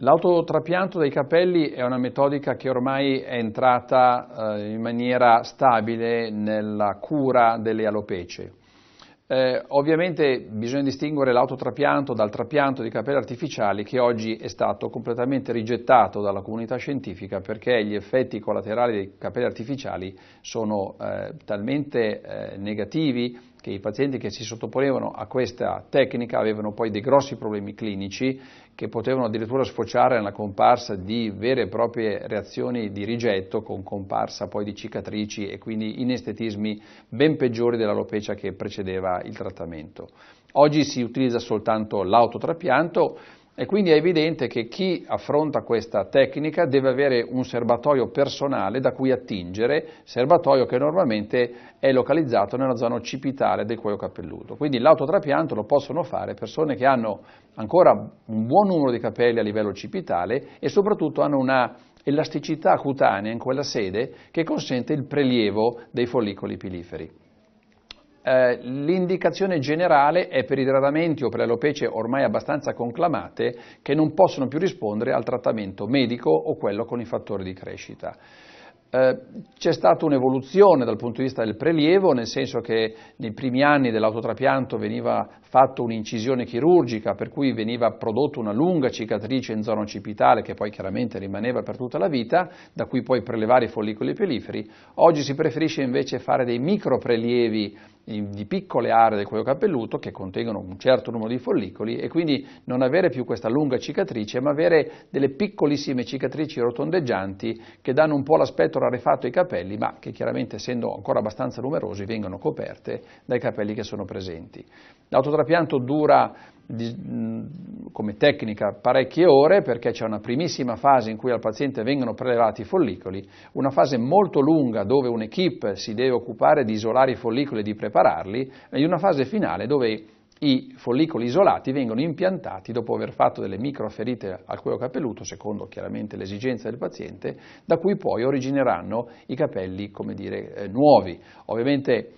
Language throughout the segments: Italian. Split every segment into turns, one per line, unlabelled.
L'autotrapianto dei capelli è una metodica che ormai è entrata eh, in maniera stabile nella cura delle alopecie. Eh, ovviamente bisogna distinguere l'autotrapianto dal trapianto di capelli artificiali che oggi è stato completamente rigettato dalla comunità scientifica perché gli effetti collaterali dei capelli artificiali sono eh, talmente eh, negativi che i pazienti che si sottoponevano a questa tecnica avevano poi dei grossi problemi clinici che potevano addirittura sfociare nella comparsa di vere e proprie reazioni di rigetto con comparsa poi di cicatrici e quindi inestetismi ben peggiori dell'alopecia che precedeva il trattamento. Oggi si utilizza soltanto l'autotrapianto e quindi è evidente che chi affronta questa tecnica deve avere un serbatoio personale da cui attingere, serbatoio che normalmente è localizzato nella zona occipitale del cuoio capelluto. Quindi l'autotrapianto lo possono fare persone che hanno ancora un buon numero di capelli a livello occipitale e soprattutto hanno una elasticità cutanea in quella sede che consente il prelievo dei follicoli piliferi. Eh, l'indicazione generale è per i trattamenti o per le alopecie ormai abbastanza conclamate che non possono più rispondere al trattamento medico o quello con i fattori di crescita. Eh, c'è stata un'evoluzione dal punto di vista del prelievo, nel senso che nei primi anni dell'autotrapianto veniva fatta un'incisione chirurgica, per cui veniva prodotta una lunga cicatrice in zona occipitale che poi chiaramente rimaneva per tutta la vita, da cui poi prelevare i follicoli peliferi. Oggi si preferisce invece fare dei microprelievi di piccole aree del cuoio capelluto che contengono un certo numero di follicoli e quindi non avere più questa lunga cicatrice, ma avere delle piccolissime cicatrici rotondeggianti che danno un po' l'aspetto rarefatto ai capelli, ma che chiaramente essendo ancora abbastanza numerosi vengono coperte dai capelli che sono presenti. L'autotrapianto dura come tecnica parecchie ore perché c'è una primissima fase in cui al paziente vengono prelevati i follicoli, una fase molto lunga dove un'equipe si deve occupare di isolare i follicoli e di prepararli e una fase finale dove i follicoli isolati vengono impiantati dopo aver fatto delle microferite al cuoio capelluto, secondo chiaramente l'esigenza del paziente, da cui poi origineranno i capelli, come dire, eh, nuovi. Ovviamente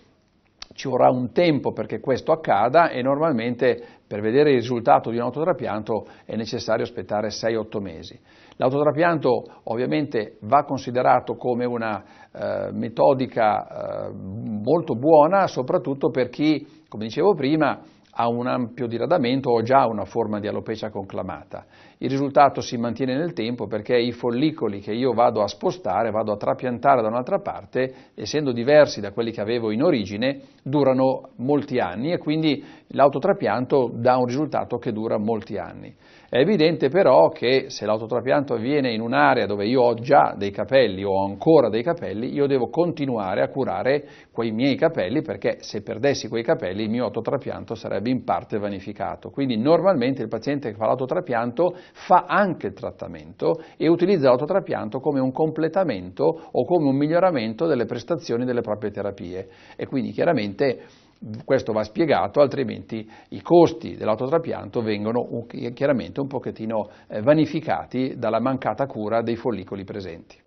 ci vorrà un tempo perché questo accada e normalmente per vedere il risultato di un autotrapianto è necessario aspettare 6-8 mesi. L'autotrapianto ovviamente va considerato come una eh, metodica eh, molto buona soprattutto per chi, come dicevo prima, ha un ampio diradamento o già una forma di alopecia conclamata. Il risultato si mantiene nel tempo perché i follicoli che io vado a spostare, vado a trapiantare da un'altra parte, essendo diversi da quelli che avevo in origine, durano molti anni e quindi l'autotrapianto dà un risultato che dura molti anni. È evidente però che se l'autotrapianto avviene in un'area dove io ho già dei capelli o ho ancora dei capelli, io devo continuare a curare quei miei capelli perché se perdessi quei capelli il mio autotrapianto sarebbe in parte vanificato. Quindi normalmente il paziente che fa l'autotrapianto fa anche il trattamento e utilizza l'autotrapianto come un completamento o come un miglioramento delle prestazioni delle proprie terapie. E quindi chiaramente questo va spiegato, altrimenti i costi dell'autotrapianto vengono chiaramente un pochettino eh, vanificati dalla mancata cura dei follicoli presenti.